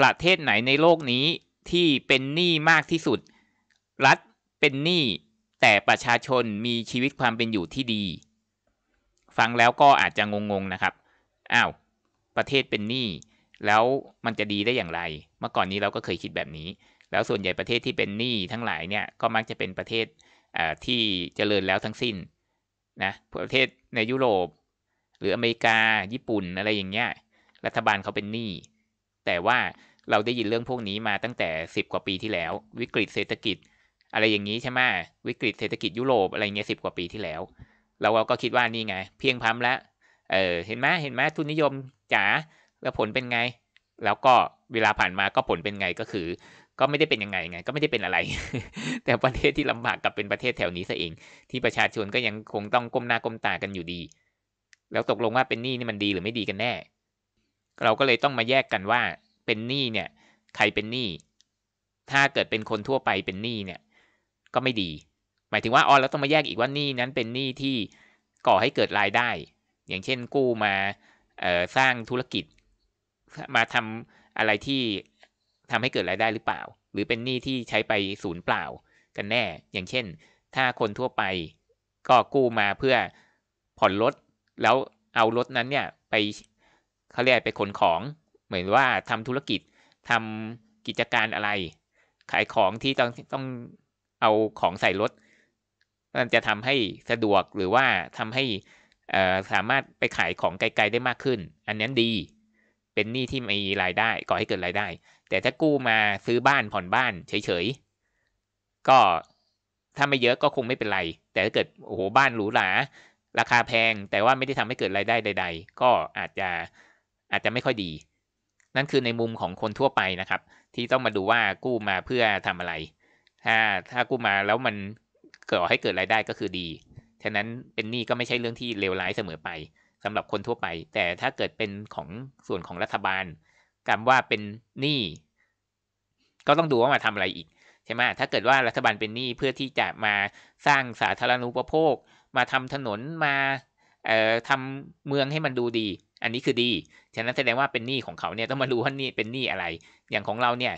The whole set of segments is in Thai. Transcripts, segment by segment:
ประเทศไหนในโลกนี้ที่เป็นหนี้มากที่สุด รัฐเป็นหนี้แต่ประชาชนมีชีวิตความเป็นอยู่ที่ดี ฟังแล้วก็อาจจะงงๆนะครับอ้าวประเทศเป็นหนี้แล้วมันจะดีได้อย่างไร เมื่อก่อนนี้เราก็เคยคิดแบบนี้ แล้วส่วนใหญ่ประเทศที่เป็นหนี้ทั้งหลายเนี่ยก็มักจะเป็นประเทศที่เจริญแล้วทั้งสิ้นนะประเทศในยุโรป หรืออเมริกาญี่ปุ่นอะไรอย่างเงี้ยรัฐบาลเขาเป็นหนี้แต่ว่าเราได้ยินเรื่องพวกนี้มาตั้งแต่ 10กว่าปีที่แล้ว วิกฤตเศรษฐกิจ อะไรอย่างนี้ใช่ไหมวิกฤตเศรษฐกิจยุโรปอะไรเงี้ยสิกว่าปีที่แล้วเราเราก็คิดว่านี่ไง เพียงพัมละ เออเห็นไหมเห็นไหมทุนนิยมจ๋าแล้วผลเป็นไง แล้วก็เวลาผ่านมาก็ผลเป็นไงก็คือ ก็ไม่ได้เป็นยังไงไง ก็ไม่ได้เป็นอะไร แต่ประเทศที่ลำบากกับเป็นประเทศแถวนี้ซะเอง ที่ประชาชนก็ยังคงต้องก้มหน้าก้มตากันอยู่ดี แล้วตกลงว่าเป็นหนี้นี่มันดีหรือไม่ดีกันแน่ เราก็เลยต้องมาแยกกันว่าเป็นหนี้เนี่ยใครเป็นหนี้ ถ้าเกิดเป็นคนทั่วไปเป็นหนี้เนี่ย ก็ไม่ดี หมายถึงว่าอ๋อแล้วต้องมาแยกอีกว่าหนี้นั้นเป็นหนี้ที่ก่อให้เกิดรายได้ อย่างเช่น กู้มาสร้างธุรกิจมาทำอะไรที่ทำให้เกิดรายได้หรือเปล่า หรือเป็นหนี้ที่ใช้ไปศูนย์เปล่ากันแน่ อย่างเช่น ถ้าคนทั่วไปก็กู้มาเพื่อผ่อนรถ แล้วเอารถนั้นเนี่ยไปเขาเรียกไปขนของเหมือนว่าทำธุรกิจทำกิจการอะไร ขายของที่ต้องต้องเอาของใส่รถมันจะทำให้สะดวกหรือว่าทำให้สามารถไปขายของไกลๆได้มากขึ้น อันนั้นดีเป็นหนี้ที่มีรายได้ก่อให้เกิดรายได้ แต่ถ้ากู้มาซื้อบ้านผ่อนบ้าน เฉยๆก็ถ้าไม่เยอะก็คงไม่เป็นไร แต่ถ้าเกิดโอ้โหบ้านหรูหราราคาแพงแต่ว่าไม่ได้ทำให้เกิดรายได้ใด ๆ ก็อาจจะอาจจะไม่ค่อยดีนั่นคือในมุมของคนทั่วไปนะครับ ที่ต้องมาดูว่ากู้มาเพื่อทำอะไร ถ้าถ้ากู้มาแล้วมันเกิดให้เกิดรายได้ก็คือดีฉะนั้นเป็นหนี้ก็ไม่ใช่เรื่องที่เลวร้ายเสมอไป สำหรับคนทั่วไป แต่ถ้าเกิดเป็นของส่วนของรัฐบาลกำว่าเป็นหนี้ก็ต้องดูว่ามาทำอะไรอีกใช่ไหมถ้าเกิดว่ารัฐบาลเป็นหนี้เพื่อที่จะมาสร้างสาธารณูปโภค มาทำถนนมาเอ่อทำเมืองให้มันดูดีอันนี้คือดี ฉะนั้นแสดงว่าเป็นหนี้ของเขาเนี่ยต้องมาดูว่านี่เป็นหนี้อะไร อย่างของเราเนี่ย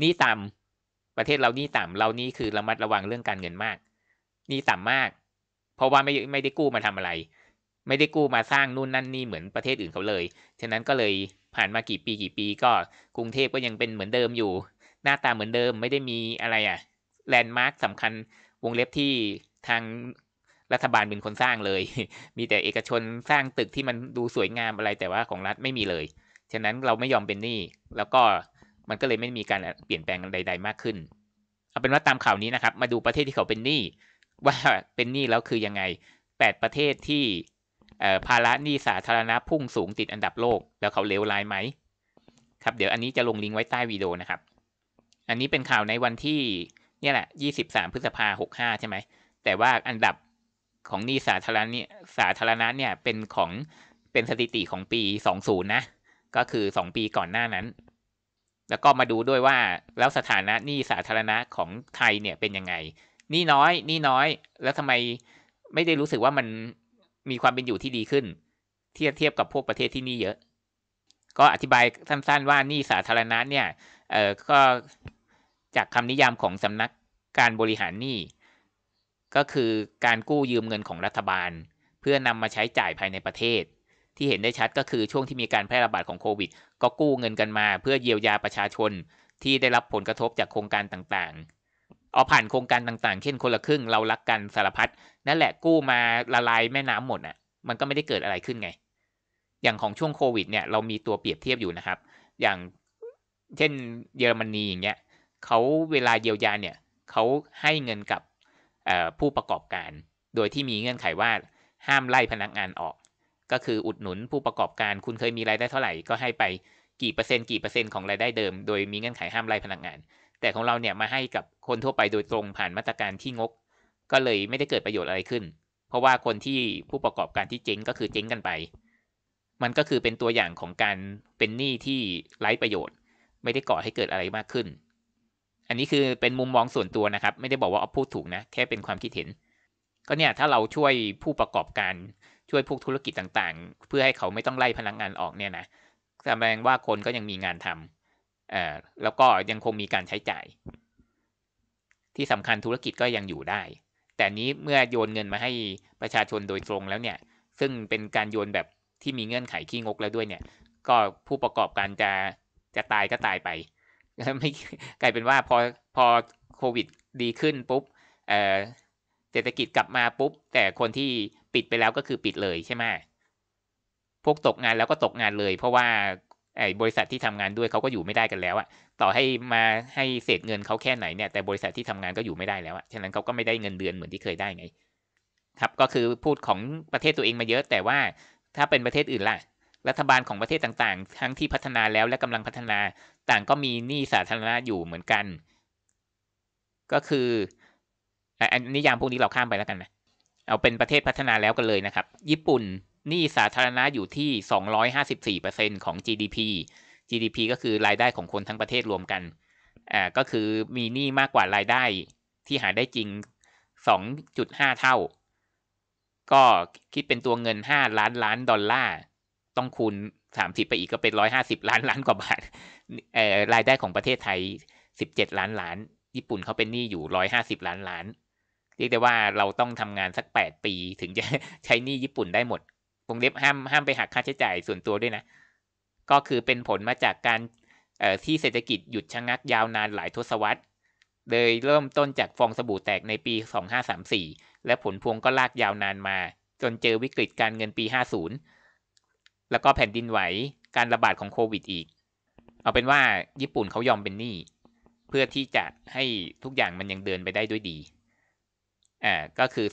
หนี้ต่ำประเทศเรานี่ต่ำเรานี่คือระมัดระวังเรื่องการเงินมาก หนี้ต่ำมาก เพราะว่าไม่ไม่ได้กู้มาทำอะไร ไม่ได้กู้มาสร้างนู่นนั่นนี่เหมือนประเทศอื่นเขาเลย ฉะนั้นก็เลยผ่านมากี่ปีกี่ปี ก็กรุงเทพก็ยังเป็นเหมือนเดิมอยู่ หน้าตาเหมือนเดิมไม่ได้มีอะไรอะแลนด์มาร์คสำคัญวงเล็บที่ทางรัฐบาลเป็นคนสร้างเลย มีแต่เอกชนสร้างตึกที่มันดูสวยงามอะไรแต่ว่าของรัฐไม่มีเลย ฉะนั้นเราไม่ยอมเป็นหนี้ แล้วก็มันก็เลยไม่มีการเปลี่ยนแปลงใด ๆ มากขึ้น เอาเป็นว่าตามข่าวนี้นะครับ มาดูประเทศที่เขาเป็นหนี้ว่าเป็นหนี้แล้วคือยังไงแปดประเทศที่ภาระหนี้สาธารณะพุ่งสูงติดอันดับโลก แล้วเขาเลวร้ายไหม ครับ เดี๋ยวอันนี้จะลงลิงก์ไว้ใต้วิดีโอนะครับ อันนี้เป็นข่าวในวันที่เนี่ยแหละ23พฤษภา65ใช่ไหม แต่ว่าอันดับของหนี้สาธารณะสาธารณะเนี่ยเป็นของเป็นสถิติของปี20นะก็คือ2ปีก่อนหน้านั้น แล้วก็มาดูด้วยว่าแล้วสถานะหนี้สาธารณะของไทยเนี่ยเป็นยังไงหนี้น้อยหนี้น้อย แล้วทำไมไม่ได้รู้สึกว่ามันมีความเป็นอยู่ที่ดีขึ้น เทียบเทียบกับพวกประเทศที่หนี้เยอะ ก็อธิบายสั้นๆว่าหนี้สาธารณะเนี่ยเออก็จากคำนิยามของสำนักการบริหารหนี้ก็คือการกู้ยืมเงินของรัฐบาล เพื่อนำมาใช้จ่ายภายในประเทศ ที่เห็นได้ชัดก็คือช่วงที่มีการแพร่ระบาดของโควิด ก็กู้เงินกันมาเพื่อเยียวยาประชาชนที่ได้รับผลกระทบจากโครงการต่างๆ เอาผ่านโครงการต่างๆ เช่นคนละครึ่งเรารักกันสารพัดนั่นแหละกู้มาละลายแม่น้ำหมดอ่ะมันก็ไม่ได้เกิดอะไรขึ้นไงอย่างของช่วงโควิดเนี่ยเรามีตัวเปรียบเทียบอยู่นะครับอย่างเช่นเยอรมนีอย่างเงี้ยเขาเวลาเยียวยาเนี่ยเขาให้เงินกับผู้ประกอบการ โดยที่มีเงื่อนไขว่าห้ามไล่พนักงานออก ก็คืออุดหนุนผู้ประกอบการคุณเคยมีรายได้เท่าไหร่ ก็ให้ไปกี่เปอร์เซ็นต์กี่เปอร์เซ็นต์ของรายได้เดิม โดยมีเงื่อนไขห้ามไล่พนักงาน แต่ของเราเนี่ยมาให้กับคนทั่วไปโดยตรงผ่านมาตรการที่งก ก็เลยไม่ได้เกิดประโยชน์อะไรขึ้น เพราะว่าคนที่ผู้ประกอบการที่เจ๊งก็คือเจ๊งกันไป มันก็คือเป็นตัวอย่างของการเป็นหนี้ที่ไร้ประโยชน์ ไม่ได้ก่อให้เกิดอะไรมากขึ้นอันนี้คือเป็นมุมมองส่วนตัวนะครับ ไม่ได้บอกว่าออฟพูดถูกนะแค่เป็นความคิดเห็นก็เนี่ยถ้าเราช่วยผู้ประกอบการช่วยพวกธุรกิจต่างๆ เพื่อให้เขาไม่ต้องไล่พนักงงานออกเนี่ยนะแสดงว่าคนก็ยังมีงานทำเออแล้วก็ยังคงมีการใช้จ่าย ที่สำคัญธุรกิจก็ยังอยู่ได้ แต่นี้เมื่อโยนเงินมาให้ประชาชนโดยตรงแล้วเนี่ยซึ่งเป็นการโยนแบบที่มีเงื่อนไขขี้งกแล้วด้วยเนี่ยก็ผู้ประกอบการจะจะตายก็ตายไปแล้วไม่กลายเป็นว่าพอพอโควิดดีขึ้นปุ๊บเออเศรษฐกิจกลับมาปุ๊บแต่คนที่ปิดไปแล้วก็คือปิดเลย ใช่ไหมพวกตกงานแล้วก็ตกงานเลย เพราะว่าไอ้บริษัทที่ทำงานด้วยเขาก็อยู่ไม่ได้กันแล้วอะต่อให้มาให้เศษเงินเขาแค่ไหนเนี่ยแต่บริษัทที่ทำงานก็อยู่ไม่ได้แล้วอะฉะนั้นเขาก็ไม่ได้เงินเดือนเหมือนที่เคยได้ไงครับก็คือพูดของประเทศตัวเองมาเยอะ แต่ว่าถ้าเป็นประเทศอื่นล่ะรัฐบาลของประเทศต่างๆ ทั้งที่พัฒนาแล้วและกำลังพัฒนา ต่างก็มีหนี้สาธารณะอยู่เหมือนกัน ก็คือ อันนี้ยามพวกนี้เราข้ามไปแล้วกันนะ เอาเป็นประเทศพัฒนาแล้วกันเลยนะครับ ญี่ปุ่นหนี้สาธารณะอยู่ที่สสสออองรร้้ยหาิบี่เเป์ซ็นของ GDP GDP ก็คือรายได้ของคนทั้งประเทศรวมกันอ่าก็คือมีหนี้มากกว่ารายได้ที่หาได้จริงสองจุดห้าเท่า ก็คิดเป็นตัวเงินห้าล้านล้านดอลลาร์ต้องคูณสามสิบไปอีกก็เป็นร้อยห้าสิบล้านล้านกว่าบาท เอ่อรายได้ของประเทศไทยสิบเจ็ดล้านล้าน ญี่ปุ่นเขาเป็นหนี้อยู่ร้อยห้าสิบล้านล้านเรียกได้ว่าเราต้องทำงานสักแปดปีถึงจะใช้หนี้ญี่ปุ่นได้หมดวงเล็บห้ามห้ามไปหักค่าใช้จ่ายส่วนตัวด้วยนะ ก็คือเป็นผลมาจากการ เออ่ที่เศรษฐกิจหยุดชะงักยาวนานหลายทศวรรษเลยเริ่มต้นจากฟองสบู่แตกในปี2534และผลพวงก็ลากยาวนานมา จนเจอวิกฤตการเงินปี 50แล้วก็แผ่นดินไหว การระบาดของโควิดอีก เอาเป็นว่าญี่ปุ่นเขายอมเป็นหนี้เพื่อที่จะให้ทุกอย่างมันยังเดินไปได้ด้วยดีอ่าก็คือ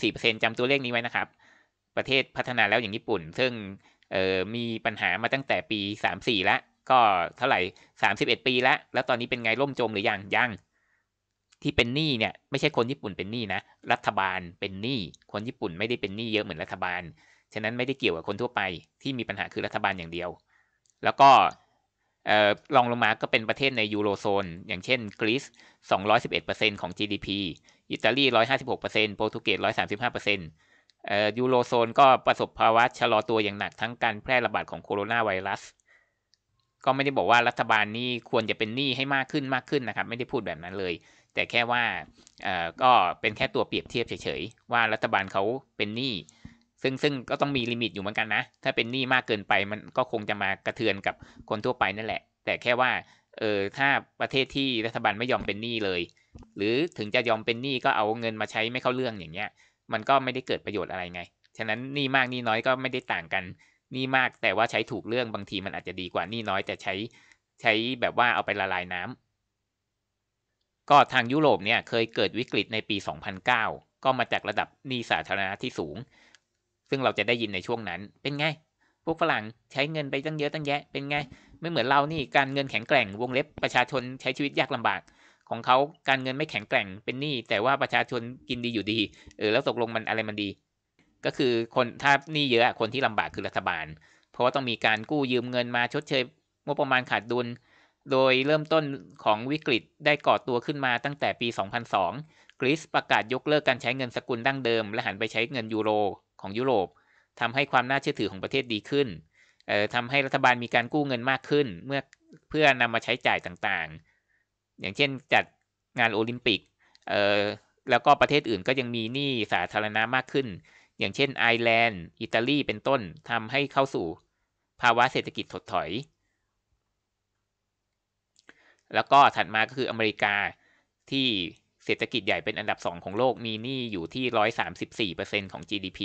254%จำตัวเลขนี้ไว้นะครับ ประเทศพัฒนาแล้วอย่างญี่ปุ่น ซึ่ง เอ่อ มีปัญหามาตั้งแต่ปี 34ละก็เท่าไหร่ 31 ปีละแล้วตอนนี้เป็นไงล่มจมหรือยัง ยัง ที่เป็นหนี้เนี่ย ไม่ใช่คนญี่ปุ่นเป็นหนี้นะ รัฐบาลเป็นหนี้ คนญี่ปุ่นไม่ได้เป็นหนี้เยอะเหมือนรัฐบาลฉะนั้นไม่ได้เกี่ยวกับคนทั่วไปที่มีปัญหาคือรัฐบาลอย่างเดียว แล้วก็ลองลงมาก็เป็นประเทศในยูโรโซน อย่างเช่นกรีซ 211%ของ GDP อิตาลี 156%โปรตุเกส 135%ยูโรโซนก็ประสบภาวะชะลอตัวอย่างหนักทั้งการแพร่ระบาดของโคโรนาไวรัส ก็ไม่ได้บอกว่ารัฐบาลนี่ควรจะเป็นหนี้ให้มากขึ้นมากขึ้นนะครับ ไม่ได้พูดแบบนั้นเลย แต่แค่ว่าก็เป็นแค่ตัวเปรียบเทียบเฉยๆว่ารัฐบาลเขาเป็นหนี้ซึ่งซึ่งก็ต้องมีลิมิตอยู่เหมือนกันนะ ถ้าเป็นหนี้มากเกินไปมันก็คงจะมากระเทือนกับคนทั่วไปนั่นแหละ แต่แค่ว่าเออถ้าประเทศที่รัฐบาลไม่ยอมเป็นหนี้เลย หรือถึงจะยอมเป็นหนี้ก็เอาเงินมาใช้ไม่เข้าเรื่องอย่างเงี้ย มันก็ไม่ได้เกิดประโยชน์อะไรไง ฉะนั้นหนี้มากหนี้น้อยก็ไม่ได้ต่างกัน หนี้มากแต่ว่าใช้ถูกเรื่องบางทีมันอาจจะดีกว่าหนี้น้อยแต่ใช้ใช้แบบว่าเอาไปละลายน้ำ ก็ทางยุโรปเนี่ยเคยเกิดวิกฤตในปี 2009 ก็มาจากระดับหนี้สาธารณะที่สูงซึ่ง เราจะได้ยินในช่วงนั้น เป็นไง พวกฝรั่งใช้เงินไปตั้งเยอะตั้งแยะ เป็นไง ไม่เหมือนเรานี่การเงินแข็งแกร่งวงเล็บประชาชนใช้ชีวิตยากลำบาก ของเขาการเงินไม่แข็งแกร่งเป็นหนี้แต่ว่าประชาชนกินดีอยู่ดี เออแล้วตกลงมันอะไรมันดี ก็คือคนถ้าหนี้เยอะคนที่ลำบากคือรัฐบาล เพราะว่าต้องมีการกู้ยืมเงินมาชดเชยงบประมาณขาดดุล โดยเริ่มต้นของวิกฤตได้ก่อตัวขึ้นมาตั้งแต่ปี 2002กรีซประกาศยกเลิกการใช้เงินสกุลดั้งเดิม และหันไปใช้เงินยูโรของยุโรปทำให้ความน่าเชื่อถือของประเทศดีขึ้นทำให้รัฐบาลมีการกู้เงินมากขึ้นเมื่อเพื่อนำมาใช้จ่ายต่างๆ อย่างเช่นจัดงานโอลิมปิกแล้วก็ประเทศอื่นก็ยังมีหนี้สาธารณะมากขึ้น อย่างเช่นไอร์แลนด์อิตาลีเป็นต้นทำให้เข้าสู่ภาวะเศรษฐกิจถดถอย แล้วก็ถัดมาก็คืออเมริกาที่เศรษฐกิจใหญ่เป็นอันดับ 2 ของโลกมีหนี้อยู่ที่ร้อยสามสิบสี่เปอร์เซ็นของ GDP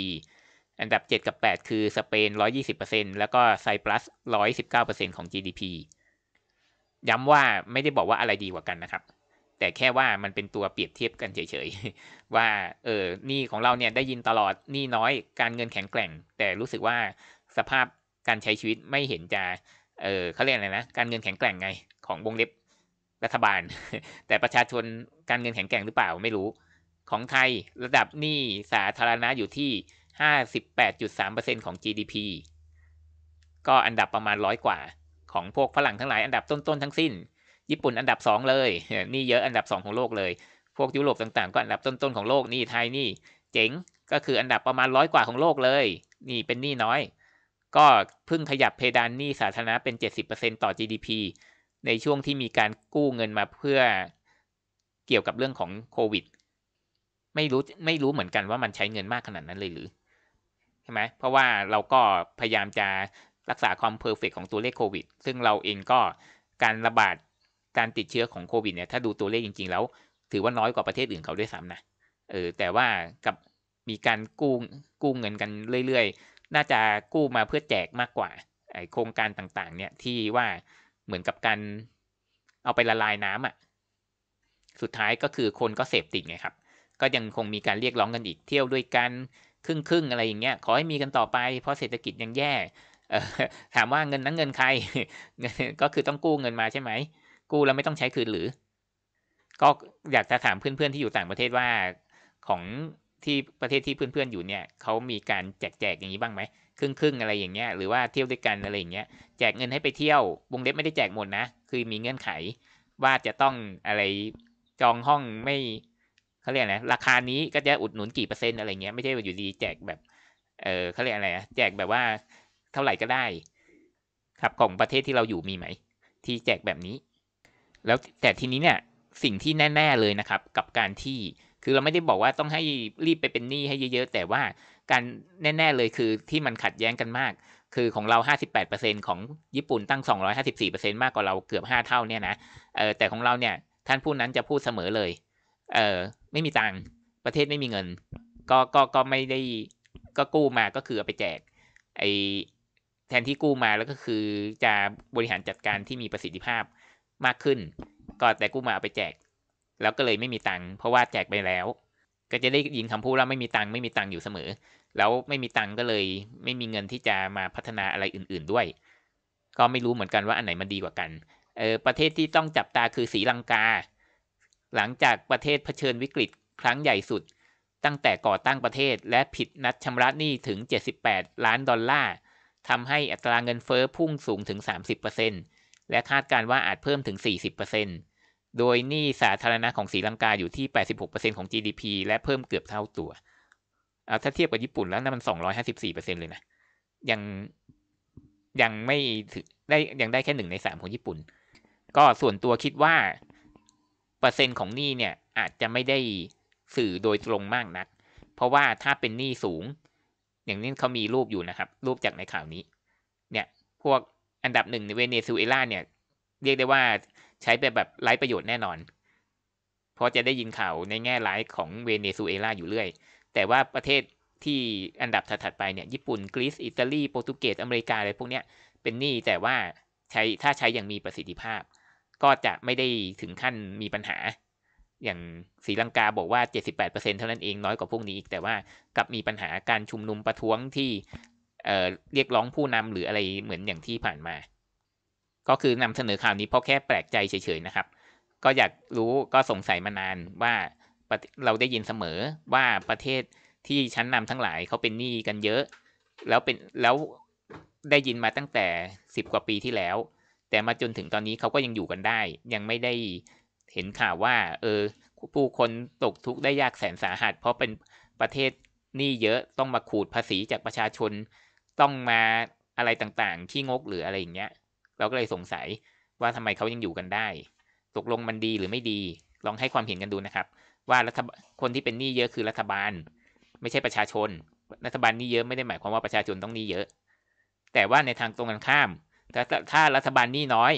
อันดับ 7 กับ 8 คือสเปน 120%แล้วก็ไซปรัส119%ของ GDP ย้ำว่าไม่ได้บอกว่าอะไรดีกว่ากันนะครับ แต่แค่ว่ามันเป็นตัวเปรียบเทียบกันเฉยๆ ว่าเออหนี้ของเราเนี่ยได้ยินตลอดหนี้น้อยการเงินแข็งแกร่ง แต่รู้สึกว่าสภาพการใช้ชีวิตไม่เห็นจะเออเขาเรียกอะไรนะการเงินแข็งแกร่งไงของวงเล็บรัฐบาล แต่ประชาชนการเงินแข็งแกร่งหรือเปล่าไม่รู้ ของไทยระดับหนี้สาธารณะอยู่ที่ 58.3%ของ GDP ก็อันดับประมาณร้อยกว่า ของพวกฝรั่งทั้งหลายอันดับต้นๆทั้งสิ้น ญี่ปุ่นอันดับ 2 เลย นี่เยอะอันดับ 2 ของโลกเลย พวกยุโรปต่างๆ ก็อันดับต้นๆของโลกนี่ไทยนี่เจ๋ง ก็คืออันดับประมาณร้อยกว่าของโลกเลย นี่เป็นหนี้น้อย ก็เพิ่งขยับเพดานหนี้สาธารณะเป็น70%ต่อ GDP ในช่วงที่มีการกู้เงินมาเพื่อเกี่ยวกับเรื่องของโควิด ไม่รู้ไม่รู้เหมือนกันว่ามันใช้เงินมากขนาดนั้นเลยหรือใช่ไหมเพราะว่าเราก็พยายามจะรักษาความเพอร์เฟกของตัวเลขโควิดซึ่งเราเองก็การระบาดการติดเชื้อของโควิดเนี่ย ถ้าดูตัวเลขจริงๆแล้ว ถือว่าน้อยกว่าประเทศอื่นเขาด้วยซ้ำนะเออแต่ว่ากับมีการกู้กู้เงินกันเรื่อยๆน่าจะกู้มาเพื่อแจกมากกว่าโครงการต่างๆเนี่ยที่ว่าเหมือนกับการเอาไปละลายน้ำอ่ะ สุดท้ายก็คือคนก็เสพติดไงครับ ก็ยังคงมีการเรียกร้องกันอีกเที่ยวด้วยกันครึ่งครึ่งอะไรอย่างเงี้ย ขอให้มีกันต่อไป เพราะเศรษฐกิจยังแย่ถามว่าเงินนั้นเงินใคร ก็คือต้องกู้เงินมาใช่ไหม กู้แล้วไม่ต้องใช้คืนหรือ ก็อยากจะถามเพื่อนๆที่อยู่ต่างประเทศว่าของที่ประเทศที่เพื่อนๆอยู่เนี่ยเขามีการแจกแจกอย่างนี้บ้างไหมครึ่งครึ่งอะไรอย่างเงี้ยหรือว่าเที่ยวด้วยกันอะไรอย่างเงี้ยแจกเงินให้ไปเที่ยว วงเล็บไม่ได้แจกหมดนะคือมีเงื่อนไข ว่าจะต้องอะไรจองห้องไม่เขาเรียกไะราคานี้ก็จะอุดหนุนกี่เปอร์เซ็นต์อะไรเงี้ยไม่ใช่อยู่ดีแจกแบบเออเขาเรียกอะไรนะแจกแบบว่าเท่าไหร่ก็ได้ ครับของประเทศที่เราอยู่มีไหม ที่แจกแบบนี้ แล้วแต่ทีนี้เนี่ยสิ่งที่แน่ ๆเลยนะครับ กับการที่คือเราไม่ได้บอกว่าต้องให้รีบไปเป็นหนี้ให้เยอะ ๆ แต่ว่าการแน่ ๆ เลยคือที่มันขัดแย้งกันมาก คือของเรา58%ของญี่ปุ่นตั้ง254%มากกว่าเราเกือบ 5 เท่าเนี่ยนะเออแต่ของเราเนี่ยท่านผู้นั้นจะพูดเสมอเลย เออไม่มีตังค์ประเทศไม่มีเงิน ก็ ก็ ก็ไม่ได้ก็กู้มา ก็คือเอาไปแจกไอแทนที่กู้มาแล้วก็คือจะบริหารจัดการที่มีประสิทธิภาพมากขึ้น ก็แต่กู้มาเอาไปแจก แล้วก็เลยไม่มีตังค์เพราะว่าแจกไปแล้ว ก็จะได้ยินคำพูดว่าไม่มีตังค์ไม่มีตังค์อยู่เสมอแล้วไม่มีตังก็เลย ไม่มีเงินที่จะมาพัฒนาอะไรอื่นๆด้วย ก็ไม่รู้เหมือนกันว่าอันไหนมันดีกว่ากันเออประเทศที่ต้องจับตาคือสีลังกา หลังจากประเทศเผชิญวิกฤต ครั้งใหญ่สุด ตั้งแต่ก่อตั้งประเทศและผิดนัดชำระหนี้ถึง 78 ล้านดอลลาร์ทำให้อัตราเงินเฟอ้อพุ่งสูงถึง 30%และคาดการว่าอาจเพิ่มถึง40%โดยหนี้สาธารณะของสีลังกาอยู่ที่86%ของ GDP และเพิ่มเกือบเท่าตัวเอาถ้าเทียบกับญี่ปุ่นแล้วนั่นมันสองร้อยห้าสิบสี่เปอร์เซ็นเลยนะ ยังยังไม่ถึงได้ยังได้แค่หนึ่งในสามของญี่ปุ่น ก็ส่วนตัวคิดว่าเปอร์เซ็นต์ของหนี้เนี่ยอาจจะไม่ได้สื่อโดยตรงมากนัก เพราะว่าถ้าเป็นหนี้สูง อย่างนี้เขามีรูปอยู่นะครับ รูปจากในข่าวนี้ เนี่ยพวกอันดับหนึ่งในเวเนซุเอลาเนี่ย เรียกได้ว่าใช้ไปแบบไร้ประโยชน์แน่นอน เพราะจะได้ยินข่าวในแง่ร้ายของเวเนซุเอลา อยู่เรื่อยแต่ว่าประเทศที่อันดับถัดไปเนี่ยญี่ปุ่นกรีซอิตาลีโปรตุเกสอเมริกาอะไรพวกเนี้ยเป็นหนี้แต่ว่าใช้ถ้าใช้อย่างมีประสิทธิภาพ ก็จะไม่ได้ถึงขั้นมีปัญหา อย่างศรีลังกาบอกว่า78%เท่านั้นเองน้อยกว่าพวกนี้อีกแต่ว่ากลับมีปัญหาการชุมนุมประท้วงที่เเรียกร้องผู้นำหรืออะไรเหมือนอย่างที่ผ่านมา ก็คือนำเสนอข่าวนี้เพราะแค่แปลกใจเฉยๆนะครับ ก็อยากรู้ก็สงสัยมานานว่าเราได้ยินเสมอว่าประเทศที่ชั้นนำทั้งหลายเขาเป็นหนี้กันเยอะ แล้วเป็น แล้วได้ยินมาตั้งแต่สิบกว่าปีที่แล้ว แต่มาจนถึงตอนนี้เขาก็ยังอยู่กันได้ ยังไม่ได้เห็นข่าวว่า เออ ผู้คนตกทุกข์ได้ยากแสนสาหัส เพราะเป็นประเทศหนี้เยอะต้องมาขูดภาษีจากประชาชน ต้องมาอะไรต่างๆขี้งกหรืออะไรอย่างเงี้ย เราก็เลยสงสัยว่าทำไมเขายังอยู่กันได้ ตกลงมันดีหรือไม่ดี ลองให้ความเห็นกันดูนะครับว่ารัฐคนที่เป็นหนี้เยอะคือรัฐบาล ไม่ใช่ประชาชน รัฐบาลหนี้เยอะไม่ได้หมายความว่าประชาชนต้องหนี้เยอะแต่ว่าในทางตรงกันข้ามถ้าถ้ารัฐบาลหนี้น้อย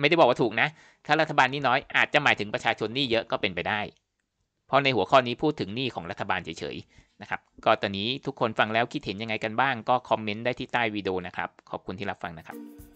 ไม่ได้บอกว่าถูกนะถ้ารัฐบาลหนี้น้อยอาจจะหมายถึงประชาชนหนี้เยอะก็เป็นไปได้ เพราะในหัวข้อนี้พูดถึงหนี้ของรัฐบาลเฉยๆนะครับก็ตอนนี้ทุกคนฟังแล้วคิดเห็นยังไงกันบ้าง ก็คอมเมนต์ได้ที่ใต้วิดีโอนะครับขอบคุณที่รับฟังนะครับ